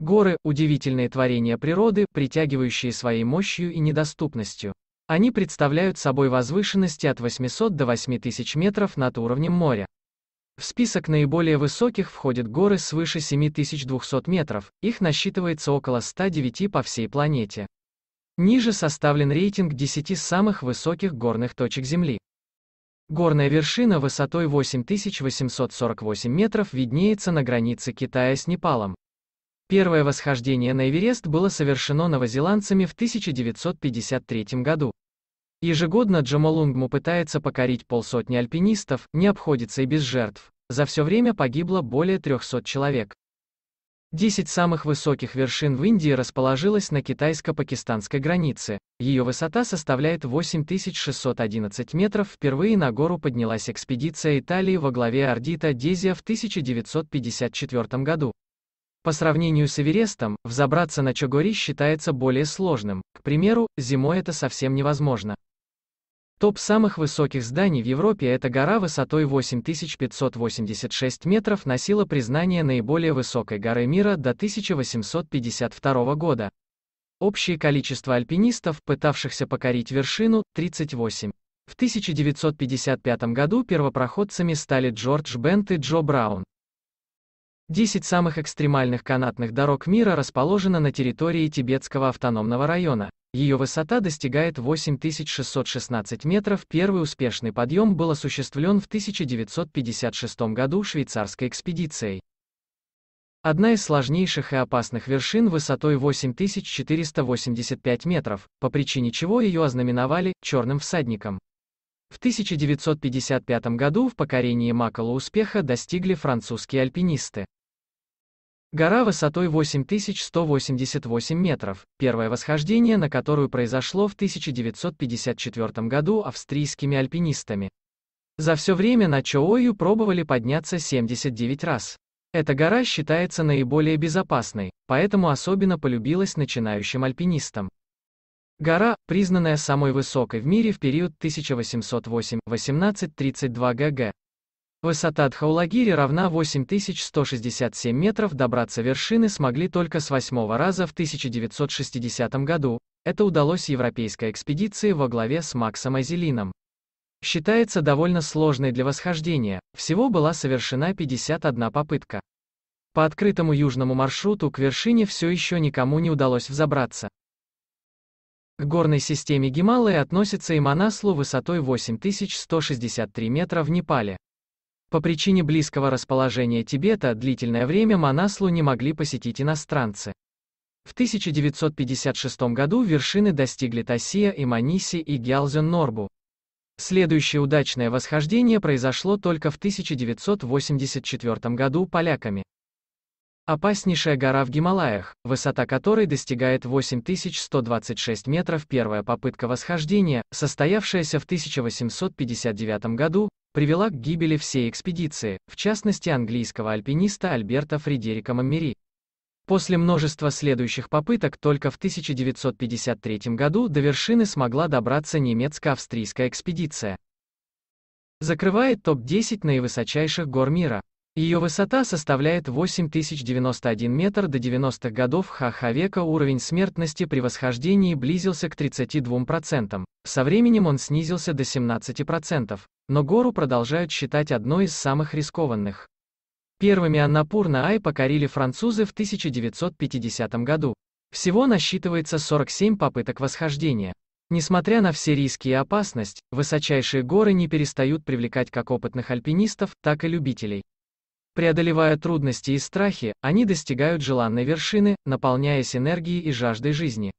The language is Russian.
Горы – удивительные творения природы, притягивающие своей мощью и недоступностью. Они представляют собой возвышенности от 800 до 8000 метров над уровнем моря. В список наиболее высоких входят горы свыше 7200 метров, их насчитывается около 109 по всей планете. Ниже составлен рейтинг 10 самых высоких горных точек Земли. Горная вершина высотой 8848 метров виднеется на границе Китая с Непалом. Первое восхождение на Эверест было совершено новозеландцами в 1953 году. Ежегодно Джомолунгму пытается покорить полсотни альпинистов, не обходится и без жертв. За все время погибло более 300 человек. Десять самых высоких вершин в Индии расположилась на китайско-пакистанской границе. Ее высота составляет 8611 метров. Впервые на гору поднялась экспедиция Италии во главе Ардита Дезия в 1954 году. По сравнению с Эверестом, взобраться на Чогори считается более сложным, к примеру, зимой это совсем невозможно. Топ самых высоких зданий в Европе эта гора высотой 8586 метров носила признание наиболее высокой горы мира до 1852 года. Общее количество альпинистов, пытавшихся покорить вершину, 38. В 1955 году первопроходцами стали Джордж Бент и Джо Браун. 10 самых экстремальных канатных дорог мира расположена на территории Тибетского автономного района. Ее высота достигает 8616 метров. Первый успешный подъем был осуществлен в 1956 году швейцарской экспедицией. Одна из сложнейших и опасных вершин высотой 8485 метров, по причине чего ее ознаменовали «черным всадником». В 1955 году в покорении Макала успеха достигли французские альпинисты. Гора высотой 8188 метров, первое восхождение на которую произошло в 1954 году австрийскими альпинистами. За все время на Чоою пробовали подняться 79 раз. Эта гора считается наиболее безопасной, поэтому особенно полюбилась начинающим альпинистам. Гора, признанная самой высокой в мире в период 1808-1832 г.г., Высота от равна 8167 метров, добраться вершины смогли только с восьмого раза в 1960 году. Это удалось европейской экспедиции во главе с Максом Азелином. Считается довольно сложной для восхождения, всего была совершена 51 попытка. По открытому южному маршруту к вершине все еще никому не удалось взобраться. К горной системе Гималая относится и Манаслу высотой 8163 метра в Непале. По причине близкого расположения Тибета длительное время Манаслу не могли посетить иностранцы. В 1956 году вершины достигли Тасия и Маниси и Гялзен-Норбу. Следующее удачное восхождение произошло только в 1984 году поляками. Опаснейшая гора в Гималаях, высота которой достигает 8126 метров, первая попытка восхождения, состоявшаяся в 1859 году, привела к гибели всей экспедиции, в частности английского альпиниста Альберта Фредерика Маммери. После множества следующих попыток только в 1953 году до вершины смогла добраться немецко-австрийская экспедиция. Закрывает топ-10 наивысочайших гор мира. Ее высота составляет 8091 метр до 90-х годов ха-ха века уровень смертности при восхождении близился к 32%, со временем он снизился до 17% но гору продолжают считать одной из самых рискованных. Первыми на ай покорили французы в 1950 году. Всего насчитывается 47 попыток восхождения. Несмотря на все риски и опасность, высочайшие горы не перестают привлекать как опытных альпинистов, так и любителей. Преодолевая трудности и страхи, они достигают желанной вершины, наполняясь энергией и жаждой жизни.